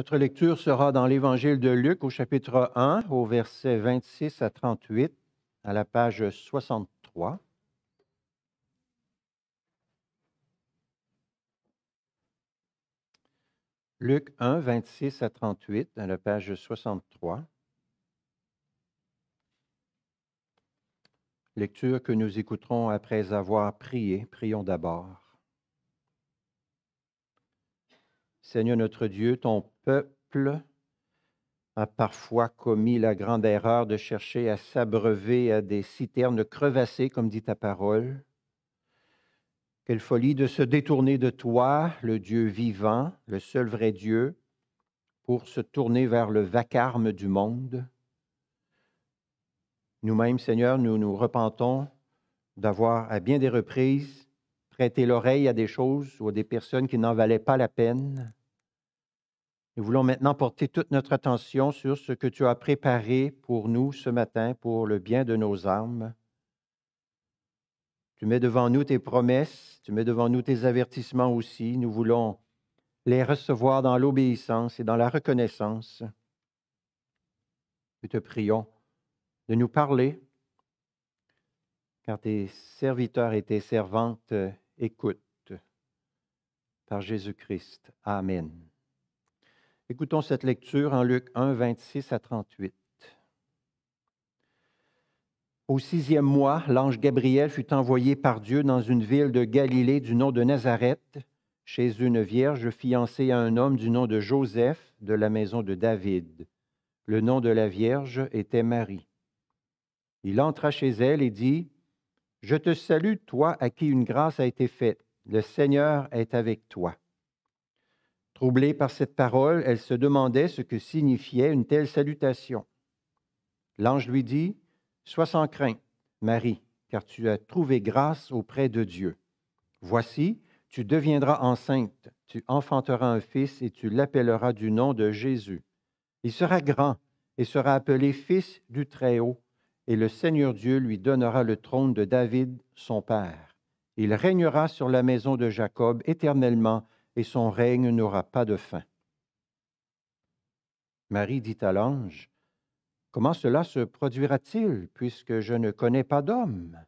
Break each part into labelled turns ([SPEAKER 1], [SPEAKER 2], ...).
[SPEAKER 1] Notre lecture sera dans l'Évangile de Luc au chapitre 1, au verset 26 à 38, à la page 63. Luc 1, 26 à 38, à la page 63. Lecture que nous écouterons après avoir prié. Prions d'abord. Seigneur notre Dieu, ton peuple a parfois commis la grande erreur de chercher à s'abreuver à des citernes crevassées, comme dit ta parole. Quelle folie de se détourner de toi, le Dieu vivant, le seul vrai Dieu, pour se tourner vers le vacarme du monde. Nous-mêmes, Seigneur, nous nous repentons d'avoir à bien des reprises prêté l'oreille à des choses ou à des personnes qui n'en valaient pas la peine. Nous voulons maintenant porter toute notre attention sur ce que tu as préparé pour nous ce matin pour le bien de nos âmes. Tu mets devant nous tes promesses, tu mets devant nous tes avertissements aussi. Nous voulons les recevoir dans l'obéissance et dans la reconnaissance. Nous te prions de nous parler, car tes serviteurs et tes servantes écoutent. Par Jésus-Christ. Amen. Écoutons cette lecture en Luc 1, 26 à 38. Au sixième mois, l'ange Gabriel fut envoyé par Dieu dans une ville de Galilée du nom de Nazareth, chez une vierge fiancée à un homme du nom de Joseph de la maison de David. Le nom de la vierge était Marie. Il entra chez elle et dit, Je te salue, toi à qui une grâce a été faite. Le Seigneur est avec toi. Troublée par cette parole, elle se demandait ce que signifiait une telle salutation. L'ange lui dit, Sois sans crainte, Marie, car tu as trouvé grâce auprès de Dieu. Voici, tu deviendras enceinte, tu enfanteras un fils et tu l'appelleras du nom de Jésus. Il sera grand et sera appelé fils du Très-Haut, et le Seigneur Dieu lui donnera le trône de David, son père. Il régnera sur la maison de Jacob éternellement, et son règne n'aura pas de fin. Marie dit à l'ange, Comment cela se produira-t-il, puisque je ne connais pas d'homme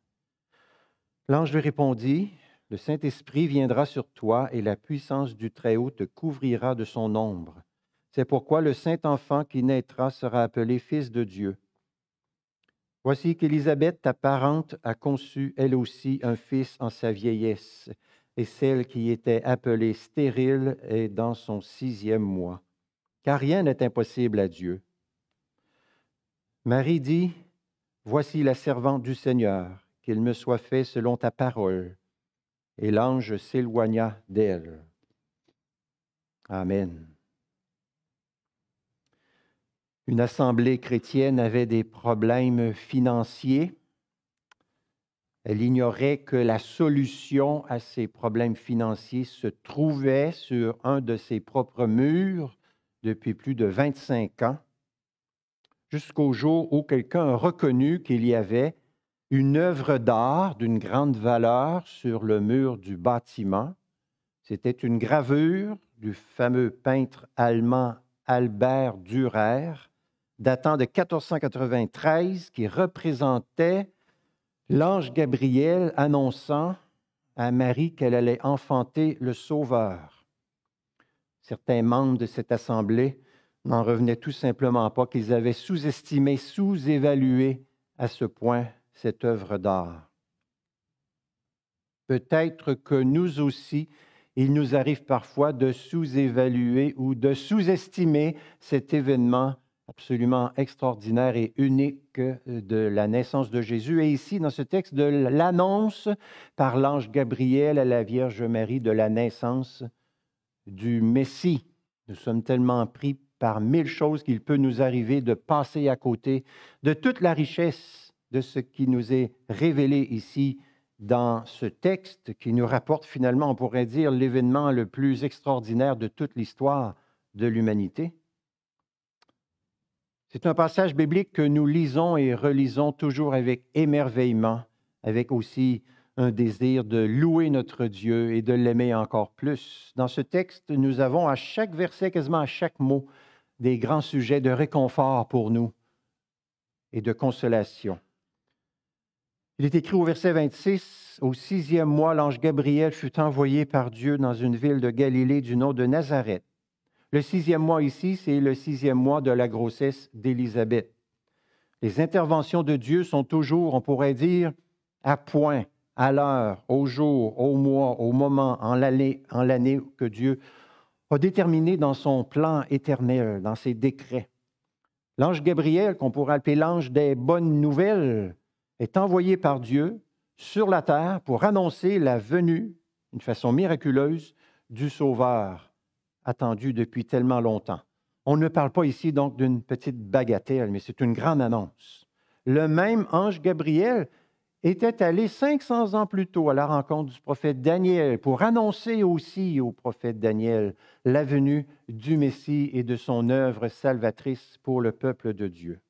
[SPEAKER 1] L'ange lui répondit, Le Saint-Esprit viendra sur toi et la puissance du Très-Haut te couvrira de son ombre. C'est pourquoi le Saint-Enfant qui naîtra sera appelé Fils de Dieu. Voici qu'Élisabeth, ta parente, a conçu elle aussi un fils en sa vieillesse, et celle qui était appelée stérile est dans son sixième mois, car rien n'est impossible à Dieu. Marie dit, Voici la servante du Seigneur, qu'il me soit fait selon ta parole. Et l'ange s'éloigna d'elle. Amen. Une assemblée chrétienne avait des problèmes financiers elle ignorait que la solution à ses problèmes financiers se trouvait sur un de ses propres murs depuis plus de 25 ans, jusqu'au jour où quelqu'un a reconnu qu'il y avait une œuvre d'art d'une grande valeur sur le mur du bâtiment. C'était une gravure du fameux peintre allemand Albert Dürer, datant de 1493, qui représentait l'ange Gabriel annonçant à Marie qu'elle allait enfanter le Sauveur. Certains membres de cette assemblée n'en revenaient tout simplement pas qu'ils avaient sous-estimé, sous-évalué à ce point cette œuvre d'art. Peut-être que nous aussi, il nous arrive parfois de sous-évaluer ou de sous-estimer cet événement absolument extraordinaire et unique euh, de la naissance de Jésus. Et ici, dans ce texte, de l'annonce par l'ange Gabriel à la Vierge Marie de la naissance du Messie. Nous sommes tellement pris par mille choses qu'il peut nous arriver de passer à côté de toute la richesse de ce qui nous est révélé ici dans ce texte qui nous rapporte finalement, on pourrait dire, l'événement le plus extraordinaire de toute l'histoire de l'humanité. C'est un passage biblique que nous lisons et relisons toujours avec émerveillement, avec aussi un désir de louer notre Dieu et de l'aimer encore plus. Dans ce texte, nous avons à chaque verset, quasiment à chaque mot, des grands sujets de réconfort pour nous et de consolation. Il est écrit au verset 26, Au sixième mois, l'ange Gabriel fut envoyé par Dieu dans une ville de Galilée du nom de Nazareth le sixième mois ici, c'est le sixième mois de la grossesse d'Élisabeth. Les interventions de Dieu sont toujours, on pourrait dire, à point, à l'heure, au jour, au mois, au moment, en l'année, en l'année que Dieu a déterminé dans son plan éternel, dans ses décrets. L'ange Gabriel, qu'on pourrait appeler l'ange des bonnes nouvelles, est envoyé par Dieu sur la terre pour annoncer la venue, d'une façon miraculeuse, du Sauveur, attendu depuis tellement longtemps. On ne parle pas ici donc d'une petite bagatelle, mais c'est une grande annonce. Le même ange Gabriel était allé 500 ans plus tôt à la rencontre du prophète Daniel pour annoncer aussi au prophète Daniel la venue du Messie et de son œuvre salvatrice pour le peuple de Dieu.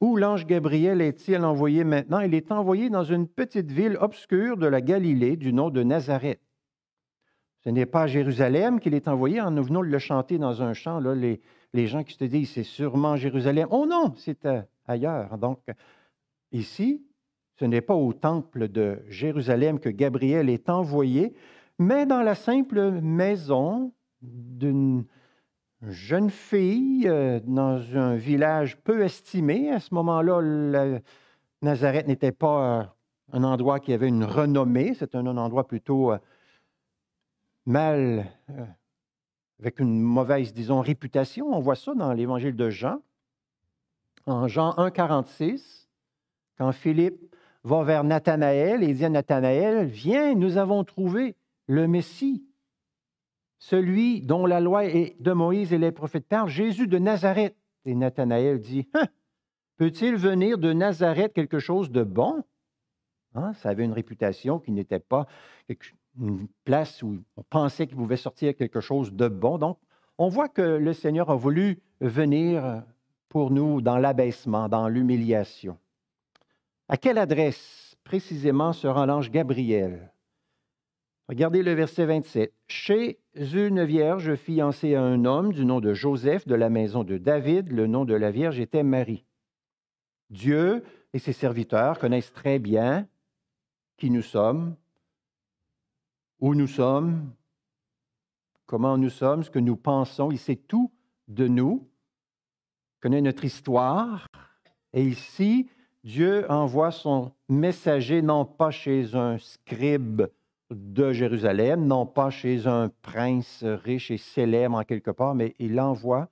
[SPEAKER 1] Où l'ange Gabriel est-il envoyé maintenant? Il est envoyé dans une petite ville obscure de la Galilée du nom de Nazareth. Ce n'est pas à Jérusalem qu'il est envoyé. En Nous venons de le chanter dans un chant, les, gens qui se disent, c'est sûrement Jérusalem. Oh non, c'est euh, ailleurs. Donc, ici, ce n'est pas au temple de Jérusalem que Gabriel est envoyé, mais dans la simple maison d'une jeune fille euh, dans un village peu estimé. À ce moment-là, Nazareth n'était pas un endroit qui avait une renommée, c'est un endroit plutôt euh, mal, euh, avec une mauvaise, disons, réputation. On voit ça dans l'Évangile de Jean. En Jean 1, 46, quand Philippe va vers Nathanaël et dit à Nathanaël, viens, nous avons trouvé le Messie, celui dont la loi est de Moïse et les prophètes parlent, Jésus de Nazareth. Et Nathanaël dit, hein, peut-il venir de Nazareth quelque chose de bon? Hein, ça avait une réputation qui n'était pas une place où on pensait qu'il pouvait sortir quelque chose de bon. Donc, on voit que le Seigneur a voulu venir pour nous dans l'abaissement, dans l'humiliation. À quelle adresse précisément se rend l'ange Gabriel? Regardez le verset 27. Chez une vierge fiancée à un homme du nom de Joseph de la maison de David, le nom de la vierge était Marie. Dieu et ses serviteurs connaissent très bien qui nous sommes, où nous sommes, comment nous sommes, ce que nous pensons. Il sait tout de nous, connaît notre histoire. Et ici, Dieu envoie son messager non pas chez un scribe de Jérusalem, non pas chez un prince riche et célèbre en quelque part, mais il envoie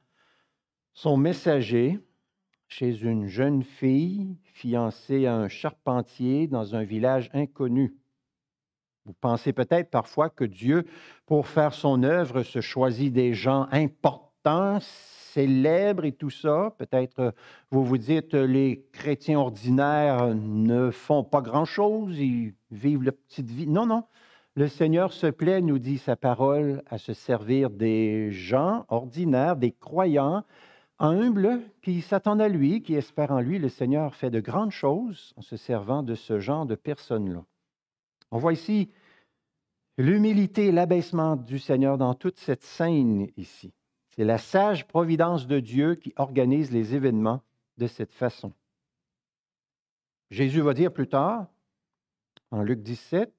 [SPEAKER 1] son messager chez une jeune fille fiancée à un charpentier dans un village inconnu. Vous pensez peut-être parfois que Dieu, pour faire son œuvre, se choisit des gens importants, célèbres et tout ça. Peut-être euh, vous vous dites, euh, les chrétiens ordinaires ne font pas grand-chose, ils vivent la petite vie. Non, non. Le Seigneur se plaît, nous dit sa parole, à se servir des gens ordinaires, des croyants, humbles, qui s'attendent à lui, qui espèrent en lui. Le Seigneur fait de grandes choses en se servant de ce genre de personnes-là. On voit ici l'humilité et l'abaissement du Seigneur dans toute cette scène ici. C'est la sage providence de Dieu qui organise les événements de cette façon. Jésus va dire plus tard, en Luc 17,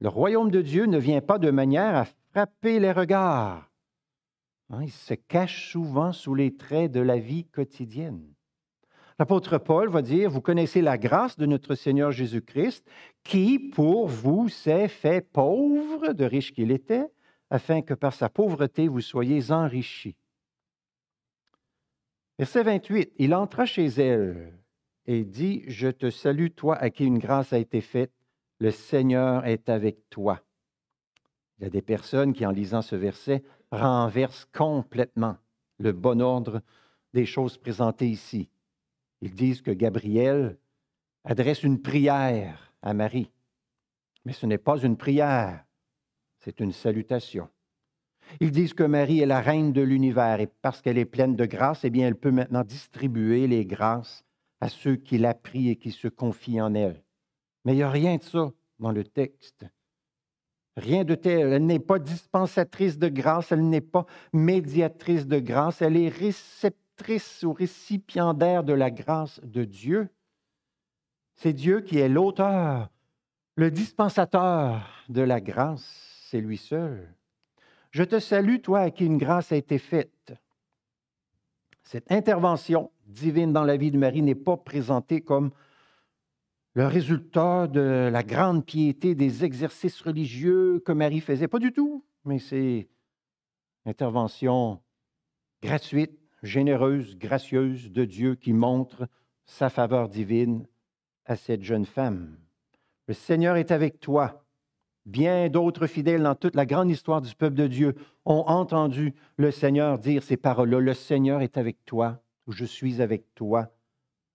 [SPEAKER 1] le royaume de Dieu ne vient pas de manière à frapper les regards. Hein, il se cache souvent sous les traits de la vie quotidienne. L'apôtre Paul va dire, vous connaissez la grâce de notre Seigneur Jésus-Christ, qui pour vous s'est fait pauvre, de riche qu'il était, afin que par sa pauvreté vous soyez enrichis. Verset 28, il entra chez elle et dit, je te salue, toi à qui une grâce a été faite, le Seigneur est avec toi. Il y a des personnes qui, en lisant ce verset, renversent complètement le bon ordre des choses présentées ici. Ils disent que Gabriel adresse une prière à Marie. Mais ce n'est pas une prière, c'est une salutation. Ils disent que Marie est la reine de l'univers et parce qu'elle est pleine de grâce, eh bien, elle peut maintenant distribuer les grâces à ceux qui la prient et qui se confient en elle. Mais il n'y a rien de ça dans le texte. Rien de tel. Elle n'est pas dispensatrice de grâce, elle n'est pas médiatrice de grâce, elle est réceptrice ou récipiendaire de la grâce de Dieu. C'est Dieu qui est l'auteur, le dispensateur de la grâce, c'est lui seul. Je te salue, toi, à qui une grâce a été faite. Cette intervention divine dans la vie de Marie n'est pas présentée comme le résultat de la grande piété des exercices religieux que Marie faisait. Pas du tout, mais c'est intervention gratuite, généreuse, gracieuse de Dieu qui montre sa faveur divine à cette jeune femme. Le Seigneur est avec toi. Bien d'autres fidèles dans toute la grande histoire du peuple de Dieu ont entendu le Seigneur dire ces paroles-là. Le Seigneur est avec toi, je suis avec toi.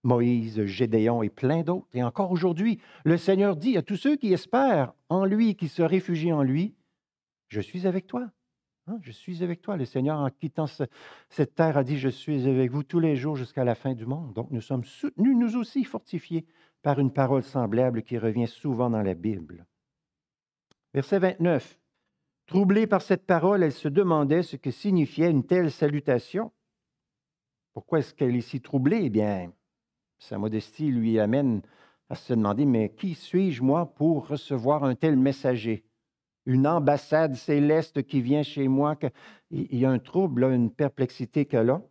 [SPEAKER 1] Moïse, Gédéon et plein d'autres. Et encore aujourd'hui, le Seigneur dit à tous ceux qui espèrent en lui, qui se réfugient en lui, je suis avec toi. Hein, je suis avec toi. Le Seigneur, en quittant cette terre, a dit, je suis avec vous tous les jours jusqu'à la fin du monde. Donc nous sommes soutenus, nous aussi, fortifiés par une parole semblable qui revient souvent dans la Bible. Verset 29. Troublée par cette parole, elle se demandait ce que signifiait une telle salutation. Pourquoi est-ce qu'elle est si troublée? Eh bien, sa modestie lui amène à se demander, mais qui suis-je moi pour recevoir un tel messager? une ambassade céleste qui vient chez moi. il y a un trouble, une perplexité qu'elle a.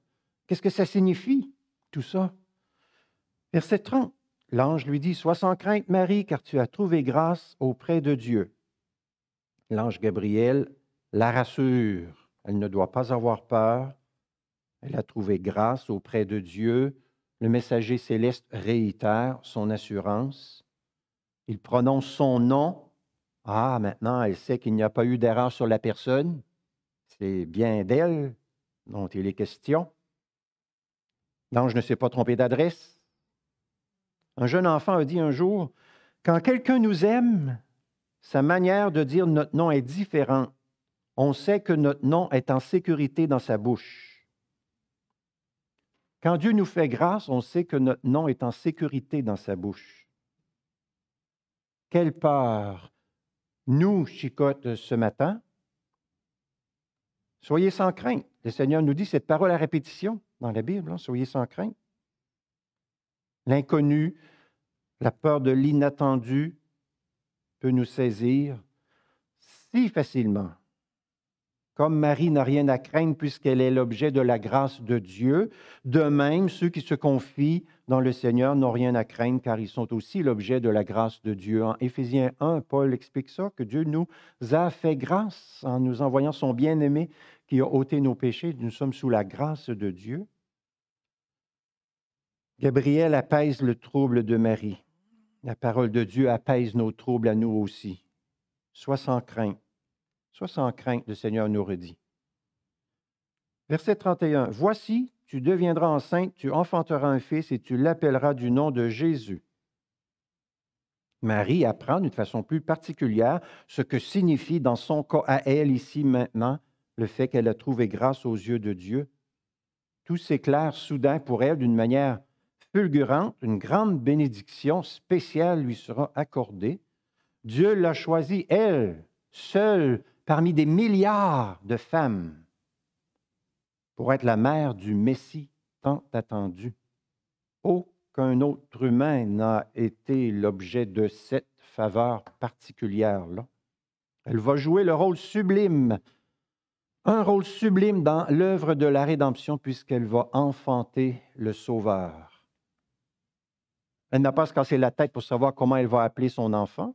[SPEAKER 1] Qu'est-ce que ça signifie, tout ça? Verset 30. L'ange lui dit, Sois sans crainte, Marie, car tu as trouvé grâce auprès de Dieu. L'ange Gabriel la rassure. Elle ne doit pas avoir peur. Elle a trouvé grâce auprès de Dieu. Le messager céleste réitère son assurance. Il prononce son nom ah, maintenant, elle sait qu'il n'y a pas eu d'erreur sur la personne. C'est bien d'elle dont il est question. je ne sais pas trompé d'adresse. Un jeune enfant a dit un jour, quand quelqu'un nous aime, sa manière de dire notre nom est différente. On sait que notre nom est en sécurité dans sa bouche. Quand Dieu nous fait grâce, on sait que notre nom est en sécurité dans sa bouche. Quelle peur nous chicotes, ce matin. Soyez sans crainte. Le Seigneur nous dit cette parole à répétition dans la Bible, hein. soyez sans crainte. L'inconnu, la peur de l'inattendu peut nous saisir si facilement comme Marie n'a rien à craindre puisqu'elle est l'objet de la grâce de Dieu, de même, ceux qui se confient dans le Seigneur n'ont rien à craindre car ils sont aussi l'objet de la grâce de Dieu. En Éphésiens 1, Paul explique ça, que Dieu nous a fait grâce en nous envoyant son bien-aimé qui a ôté nos péchés. Nous sommes sous la grâce de Dieu. Gabriel apaise le trouble de Marie. La parole de Dieu apaise nos troubles à nous aussi. Sois sans crainte. Sois sans crainte, le Seigneur nous redit. Verset 31. Voici, tu deviendras enceinte, tu enfanteras un fils et tu l'appelleras du nom de Jésus. Marie apprend d'une façon plus particulière ce que signifie dans son cas à elle ici maintenant le fait qu'elle a trouvé grâce aux yeux de Dieu. Tout s'éclaire soudain pour elle d'une manière fulgurante, une grande bénédiction spéciale lui sera accordée. Dieu l'a choisie, elle, seule, parmi des milliards de femmes pour être la mère du Messie tant attendu. Aucun autre humain n'a été l'objet de cette faveur particulière-là. Elle va jouer le rôle sublime, un rôle sublime dans l'œuvre de la rédemption puisqu'elle va enfanter le Sauveur. Elle n'a pas se casser la tête pour savoir comment elle va appeler son enfant.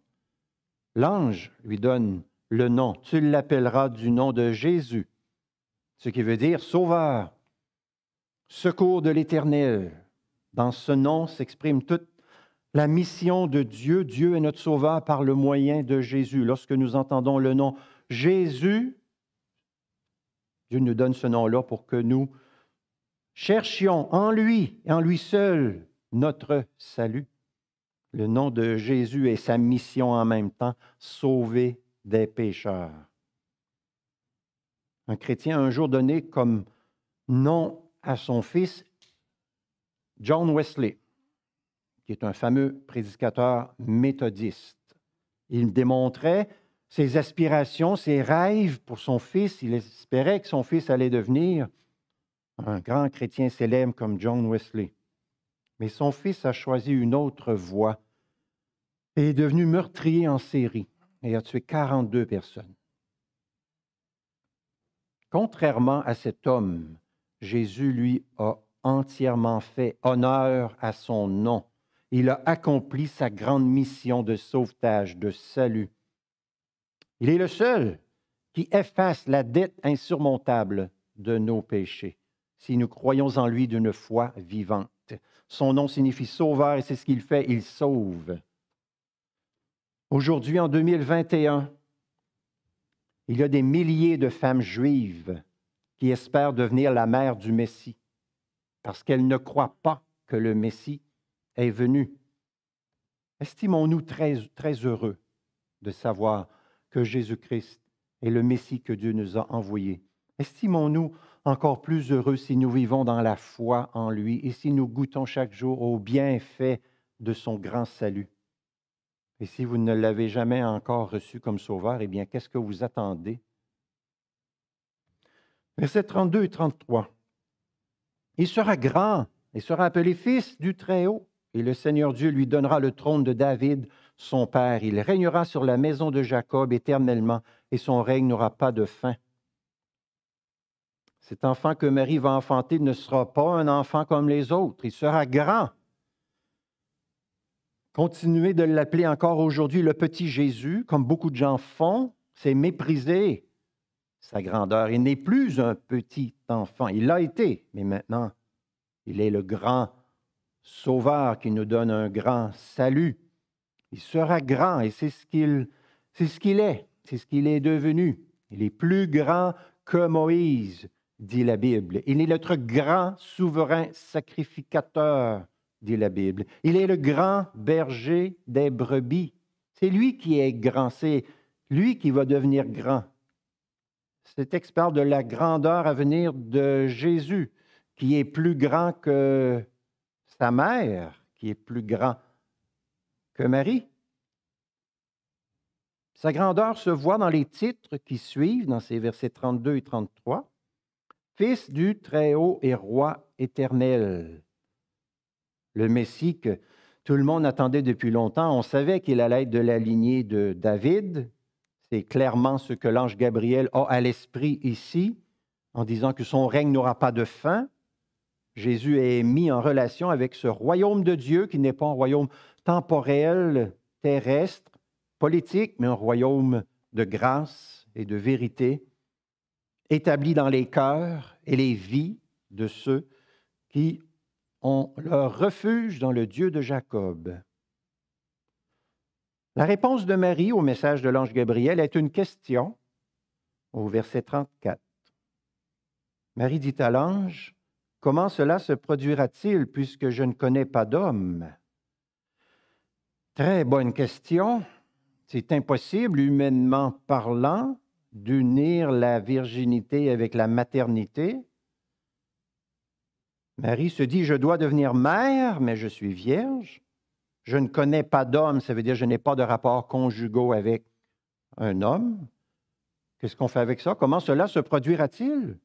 [SPEAKER 1] L'ange lui donne le nom. Tu l'appelleras du nom de Jésus, ce qui veut dire Sauveur, secours de l'Éternel. Dans ce nom s'exprime toute la mission de Dieu. Dieu est notre Sauveur par le moyen de Jésus. Lorsque nous entendons le nom Jésus, Dieu nous donne ce nom-là pour que nous cherchions en lui, et en lui seul, notre salut. Le nom de Jésus est sa mission en même temps, sauver des pécheurs. Un chrétien a un jour donné comme nom à son fils John Wesley, qui est un fameux prédicateur méthodiste. Il démontrait ses aspirations, ses rêves pour son fils. Il espérait que son fils allait devenir un grand chrétien célèbre comme John Wesley. Mais son fils a choisi une autre voie et est devenu meurtrier en série et a tué 42 personnes. Contrairement à cet homme, Jésus, lui, a entièrement fait honneur à son nom. Il a accompli sa grande mission de sauvetage, de salut. Il est le seul qui efface la dette insurmontable de nos péchés, si nous croyons en lui d'une foi vivante. Son nom signifie sauveur et c'est ce qu'il fait, il sauve. Aujourd'hui, en 2021, il y a des milliers de femmes juives qui espèrent devenir la mère du Messie parce qu'elles ne croient pas que le Messie est venu. Estimons-nous très, heureux de savoir que Jésus-Christ est le Messie que Dieu nous a envoyé. Estimons-nous encore plus heureux si nous vivons dans la foi en lui et si nous goûtons chaque jour au bienfait de son grand salut. Et si vous ne l'avez jamais encore reçu comme sauveur, eh bien, qu'est-ce que vous attendez? Versets 32 et 33. Il sera grand et sera appelé fils du Très-Haut, et le Seigneur Dieu lui donnera le trône de David, son père. Il régnera sur la maison de Jacob éternellement, et son règne n'aura pas de fin. Cet enfant que Marie va enfanter ne sera pas un enfant comme les autres, il sera grand continuer de l'appeler encore aujourd'hui le petit Jésus, comme beaucoup de gens font, c'est mépriser sa grandeur. Il n'est plus un petit enfant. Il l'a été, mais maintenant, il est le grand sauveur qui nous donne un grand salut. Il sera grand et c'est ce qu'il c'est ce qu'il est, c'est ce qu'il est devenu. Il est plus grand que Moïse, dit la Bible. Il est notre grand souverain sacrificateur dit la Bible. Il est le grand berger des brebis. C'est lui qui est grand, c'est lui qui va devenir grand. Cet texte parle de la grandeur à venir de Jésus, qui est plus grand que sa mère, qui est plus grand que Marie. Sa grandeur se voit dans les titres qui suivent, dans ces versets 32 et 33. Fils du Très-Haut et Roi éternel le Messie que tout le monde attendait depuis longtemps. On savait qu'il allait être de la lignée de David. C'est clairement ce que l'ange Gabriel a à l'esprit ici, en disant que son règne n'aura pas de fin. Jésus est mis en relation avec ce royaume de Dieu qui n'est pas un royaume temporel, terrestre, politique, mais un royaume de grâce et de vérité, établi dans les cœurs et les vies de ceux qui ont leur refuge dans le Dieu de Jacob. La réponse de Marie au message de l'ange Gabriel est une question au verset 34. Marie dit à l'ange, Comment cela se produira-t-il puisque je ne connais pas d'homme Très bonne question. C'est impossible, humainement parlant, d'unir la virginité avec la maternité. Marie se dit, je dois devenir mère, mais je suis vierge. Je ne connais pas d'homme, ça veut dire je n'ai pas de rapport conjugaux avec un homme. Qu'est-ce qu'on fait avec ça? Comment cela se produira-t-il?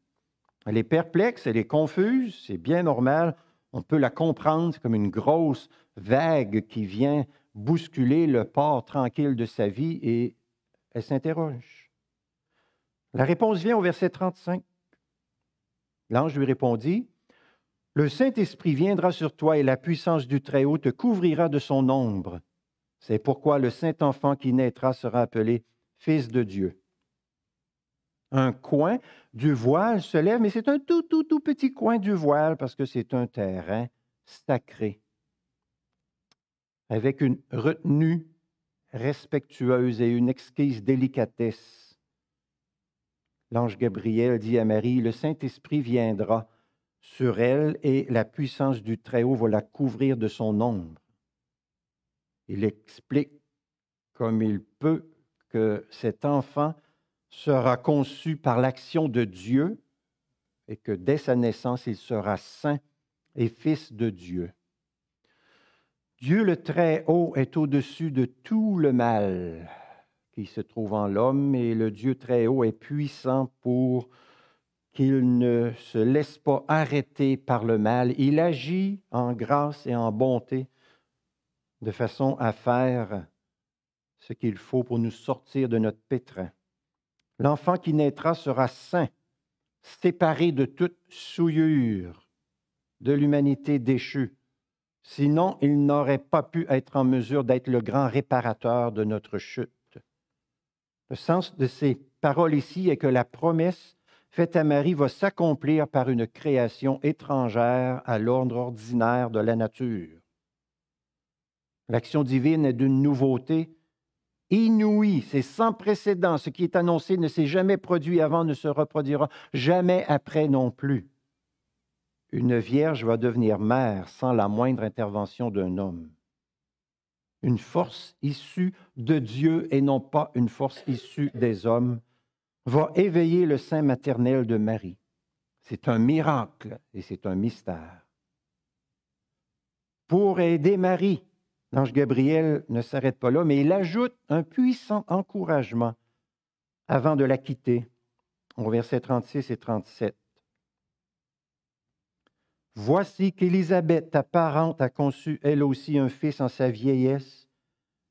[SPEAKER 1] Elle est perplexe, elle est confuse, c'est bien normal. On peut la comprendre comme une grosse vague qui vient bousculer le port tranquille de sa vie et elle s'interroge. La réponse vient au verset 35. L'ange lui répondit, le Saint-Esprit viendra sur toi et la puissance du Très-Haut te couvrira de son ombre. C'est pourquoi le Saint-Enfant qui naîtra sera appelé Fils de Dieu. Un coin du voile se lève, mais c'est un tout, tout, tout petit coin du voile parce que c'est un terrain sacré, avec une retenue respectueuse et une exquise délicatesse. L'ange Gabriel dit à Marie, le Saint-Esprit viendra sur elle et la puissance du Très-Haut va la couvrir de son ombre. Il explique comme il peut que cet enfant sera conçu par l'action de Dieu et que dès sa naissance, il sera saint et fils de Dieu. Dieu le Très-Haut est au-dessus de tout le mal qui se trouve en l'homme et le Dieu Très-Haut est puissant pour qu'il ne se laisse pas arrêter par le mal. Il agit en grâce et en bonté de façon à faire ce qu'il faut pour nous sortir de notre pétrin. L'enfant qui naîtra sera saint, séparé de toute souillure de l'humanité déchue. Sinon, il n'aurait pas pu être en mesure d'être le grand réparateur de notre chute. Le sens de ces paroles ici est que la promesse faite à Marie va s'accomplir par une création étrangère à l'ordre ordinaire de la nature. L'action divine est d'une nouveauté inouïe, c'est sans précédent. Ce qui est annoncé ne s'est jamais produit avant, ne se reproduira jamais après non plus. Une vierge va devenir mère sans la moindre intervention d'un homme. Une force issue de Dieu et non pas une force issue des hommes va éveiller le sein maternel de Marie. C'est un miracle et c'est un mystère. Pour aider Marie, l'ange Gabriel ne s'arrête pas là, mais il ajoute un puissant encouragement avant de la quitter, au verset 36 et 37. Voici qu'Élisabeth, ta parente, a conçu elle aussi un fils en sa vieillesse,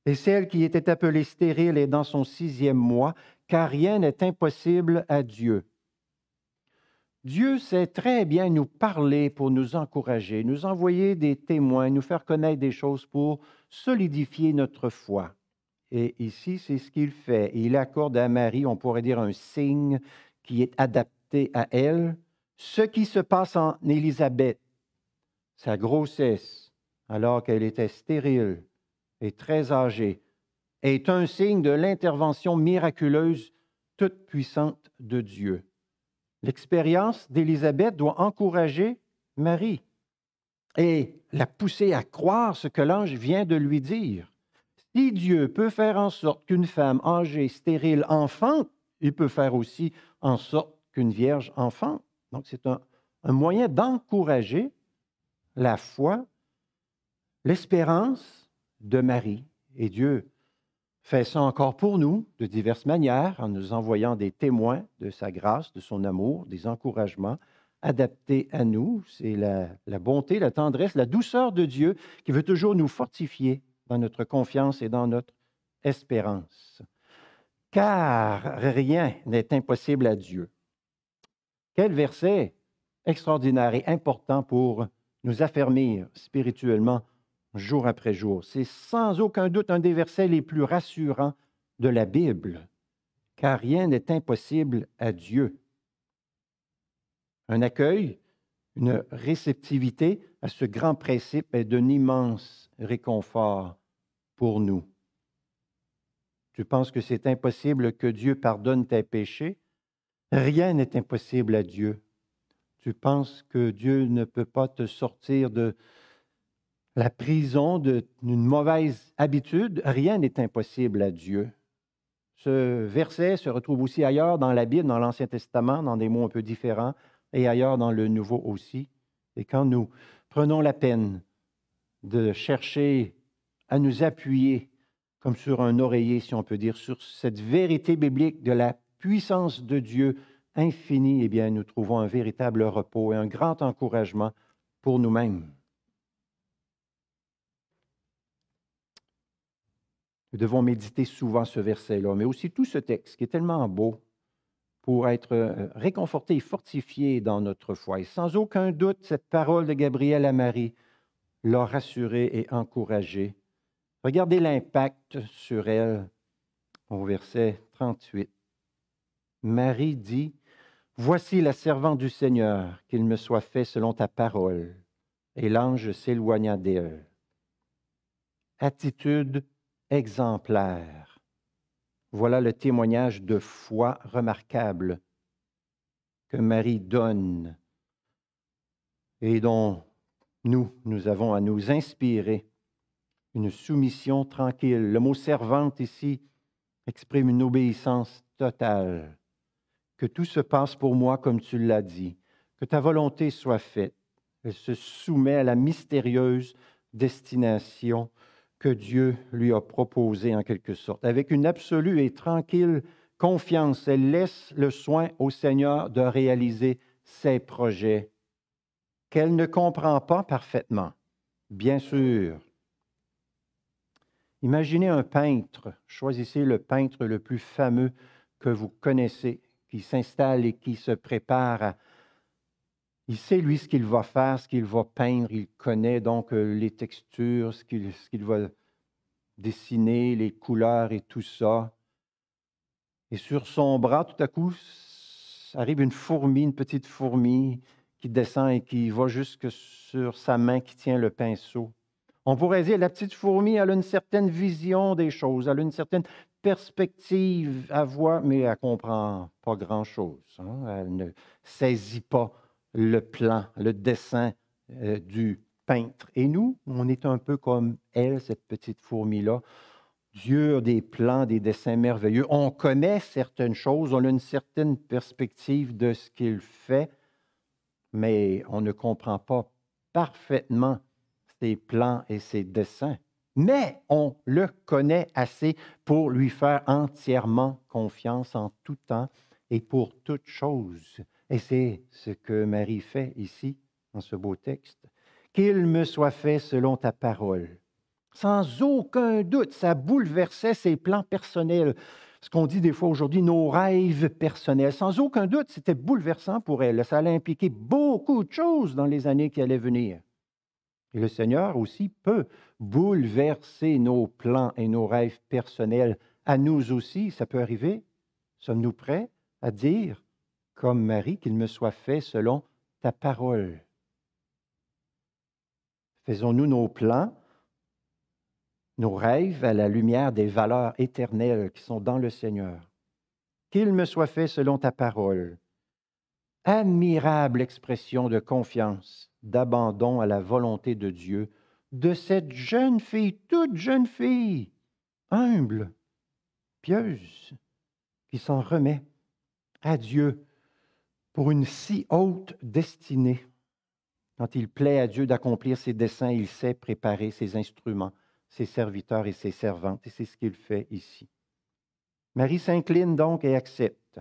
[SPEAKER 1] et celle qui était appelée stérile est dans son sixième mois, car rien n'est impossible à Dieu. Dieu sait très bien nous parler pour nous encourager, nous envoyer des témoins, nous faire connaître des choses pour solidifier notre foi. Et ici, c'est ce qu'il fait. Il accorde à Marie, on pourrait dire, un signe qui est adapté à elle. Ce qui se passe en Élisabeth, sa grossesse, alors qu'elle était stérile et très âgée, est un signe de l'intervention miraculeuse toute puissante de Dieu. L'expérience d'Élisabeth doit encourager Marie et la pousser à croire ce que l'ange vient de lui dire. Si Dieu peut faire en sorte qu'une femme âgée, stérile, enfante, il peut faire aussi en sorte qu'une vierge enfante. Donc c'est un, un moyen d'encourager la foi, l'espérance de Marie. Et Dieu fait ça encore pour nous de diverses manières, en nous envoyant des témoins de sa grâce, de son amour, des encouragements adaptés à nous. C'est la, la bonté, la tendresse, la douceur de Dieu qui veut toujours nous fortifier dans notre confiance et dans notre espérance. Car rien n'est impossible à Dieu. Quel verset extraordinaire et important pour nous affermir spirituellement jour après jour. C'est sans aucun doute un des versets les plus rassurants de la Bible, car rien n'est impossible à Dieu. Un accueil, une réceptivité à ce grand principe est d'un immense réconfort pour nous. Tu penses que c'est impossible que Dieu pardonne tes péchés? Rien n'est impossible à Dieu. Tu penses que Dieu ne peut pas te sortir de, la prison d'une mauvaise habitude, rien n'est impossible à Dieu. Ce verset se retrouve aussi ailleurs dans la Bible, dans l'Ancien Testament, dans des mots un peu différents, et ailleurs dans le Nouveau aussi. Et quand nous prenons la peine de chercher à nous appuyer comme sur un oreiller, si on peut dire, sur cette vérité biblique de la puissance de Dieu infinie, eh bien, nous trouvons un véritable repos et un grand encouragement pour nous-mêmes. Nous devons méditer souvent ce verset-là, mais aussi tout ce texte qui est tellement beau pour être euh, réconforté et fortifié dans notre foi. Et sans aucun doute, cette parole de Gabriel à Marie l'a rassurée et encouragée. Regardez l'impact sur elle au verset 38. Marie dit, Voici la servante du Seigneur, qu'il me soit fait selon ta parole. Et l'ange s'éloigna d'elle. Attitude exemplaire. Voilà le témoignage de foi remarquable que Marie donne et dont nous, nous avons à nous inspirer. Une soumission tranquille. Le mot servante ici exprime une obéissance totale. Que tout se passe pour moi comme tu l'as dit. Que ta volonté soit faite. Elle se soumet à la mystérieuse destination que Dieu lui a proposé en quelque sorte. Avec une absolue et tranquille confiance, elle laisse le soin au Seigneur de réaliser ses projets qu'elle ne comprend pas parfaitement, bien sûr. Imaginez un peintre, choisissez le peintre le plus fameux que vous connaissez, qui s'installe et qui se prépare à, il sait, lui, ce qu'il va faire, ce qu'il va peindre. Il connaît donc euh, les textures, ce qu'il va dessiner, les couleurs et tout ça. Et sur son bras, tout à coup, arrive une fourmi, une petite fourmi qui descend et qui va jusque sur sa main qui tient le pinceau. On pourrait dire, la petite fourmi, elle a une certaine vision des choses, elle a une certaine perspective à voir, mais elle ne comprend pas grand-chose. Hein. Elle ne saisit pas le plan, le dessin euh, du peintre. Et nous, on est un peu comme elle, cette petite fourmi-là. Dieu a des plans, des dessins merveilleux. On connaît certaines choses, on a une certaine perspective de ce qu'il fait, mais on ne comprend pas parfaitement ses plans et ses dessins. Mais on le connaît assez pour lui faire entièrement confiance en tout temps et pour toutes choses. Et c'est ce que Marie fait ici, dans ce beau texte. Qu'il me soit fait selon ta parole. Sans aucun doute, ça bouleversait ses plans personnels, ce qu'on dit des fois aujourd'hui, nos rêves personnels. Sans aucun doute, c'était bouleversant pour elle. Ça allait impliquer beaucoup de choses dans les années qui allaient venir. Et le Seigneur aussi peut bouleverser nos plans et nos rêves personnels. À nous aussi, ça peut arriver. Sommes-nous prêts à dire comme Marie, qu'il me soit fait selon ta parole. Faisons-nous nos plans, nos rêves à la lumière des valeurs éternelles qui sont dans le Seigneur. Qu'il me soit fait selon ta parole. Admirable expression de confiance, d'abandon à la volonté de Dieu, de cette jeune fille, toute jeune fille, humble, pieuse, qui s'en remet à Dieu pour une si haute destinée. Quand il plaît à Dieu d'accomplir ses desseins, il sait préparer ses instruments, ses serviteurs et ses servantes, et c'est ce qu'il fait ici. Marie s'incline donc et accepte.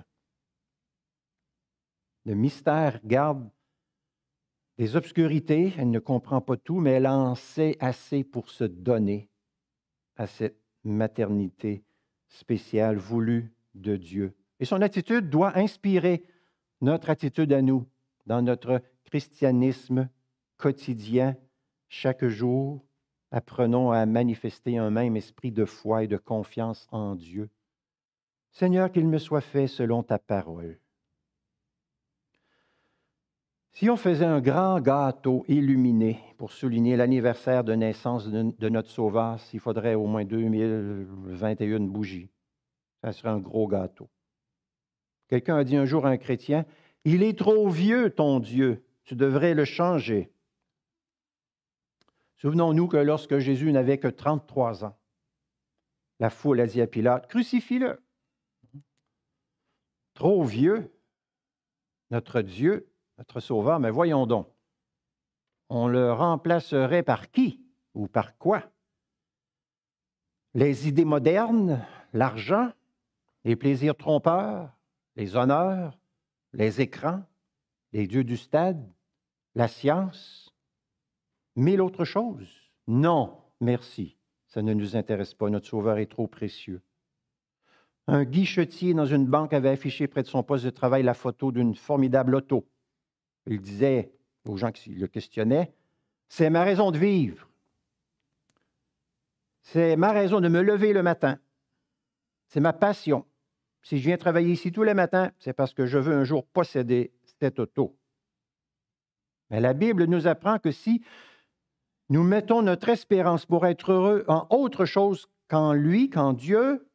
[SPEAKER 1] Le mystère garde des obscurités, elle ne comprend pas tout, mais elle en sait assez pour se donner à cette maternité spéciale voulue de Dieu. Et son attitude doit inspirer notre attitude à nous dans notre christianisme quotidien, chaque jour, apprenons à manifester un même esprit de foi et de confiance en Dieu. Seigneur, qu'il me soit fait selon ta parole. Si on faisait un grand gâteau illuminé pour souligner l'anniversaire de naissance de notre Sauveur, il faudrait au moins 2021 bougies. Ça serait un gros gâteau. Quelqu'un a dit un jour à un chrétien, Il est trop vieux, ton Dieu, tu devrais le changer. Souvenons-nous que lorsque Jésus n'avait que 33 ans, la foule a dit à Pilate, Crucifie-le. Trop vieux, notre Dieu, notre Sauveur, mais voyons donc, on le remplacerait par qui ou par quoi? Les idées modernes, l'argent, les plaisirs trompeurs, les honneurs, les écrans, les dieux du stade, la science, mille autres choses. Non, merci, ça ne nous intéresse pas, notre Sauveur est trop précieux. Un guichetier dans une banque avait affiché près de son poste de travail la photo d'une formidable auto. Il disait aux gens qui le questionnaient, C'est ma raison de vivre. C'est ma raison de me lever le matin. C'est ma passion. Si je viens travailler ici tous les matins, c'est parce que je veux un jour posséder cet auto. Mais la Bible nous apprend que si nous mettons notre espérance pour être heureux en autre chose qu'en lui, qu'en Dieu,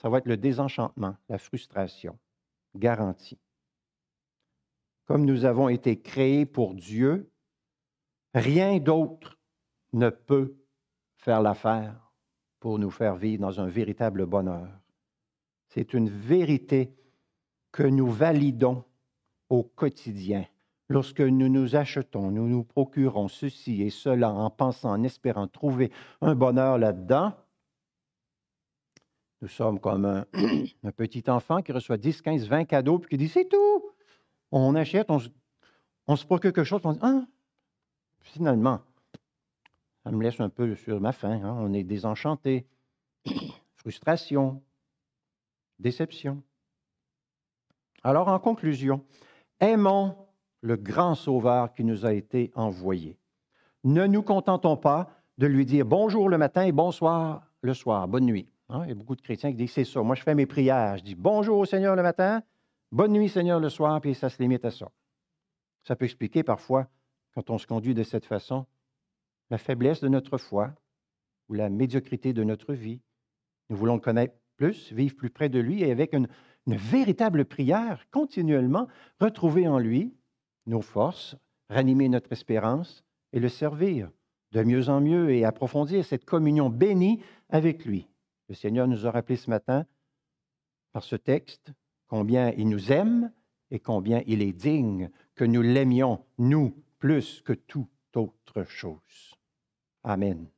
[SPEAKER 1] ça va être le désenchantement, la frustration, garantie. Comme nous avons été créés pour Dieu, rien d'autre ne peut faire l'affaire pour nous faire vivre dans un véritable bonheur. C'est une vérité que nous validons au quotidien. Lorsque nous nous achetons, nous nous procurons ceci et cela en pensant, en espérant trouver un bonheur là-dedans, nous sommes comme un, petit enfant qui reçoit 10, 15, 20 cadeaux puis qui dit c'est tout. On achète, on, se procure quelque chose, on dit ah, finalement, ça me laisse un peu sur ma faim. Hein? On est désenchanté. Frustration, déception. Alors en conclusion, aimons le grand Sauveur qui nous a été envoyé. Ne nous contentons pas de lui dire bonjour le matin et bonsoir le soir, bonne nuit. Hein, il y a beaucoup de chrétiens qui disent c'est ça. Moi, je fais mes prières. Je dis bonjour au Seigneur le matin, bonne nuit Seigneur le soir, puis ça se limite à ça. Ça peut expliquer parfois, quand on se conduit de cette façon, la faiblesse de notre foi ou la médiocrité de notre vie. Nous voulons connaître plus, vivre plus près de lui et avec une, une véritable prière continuellement, retrouver en lui nos forces, ranimer notre espérance et le servir de mieux en mieux et approfondir cette communion bénie avec lui. Le Seigneur nous a rappelé ce matin par ce texte combien il nous aime et combien il est digne que nous l'aimions, nous, plus que toute autre chose. Amen.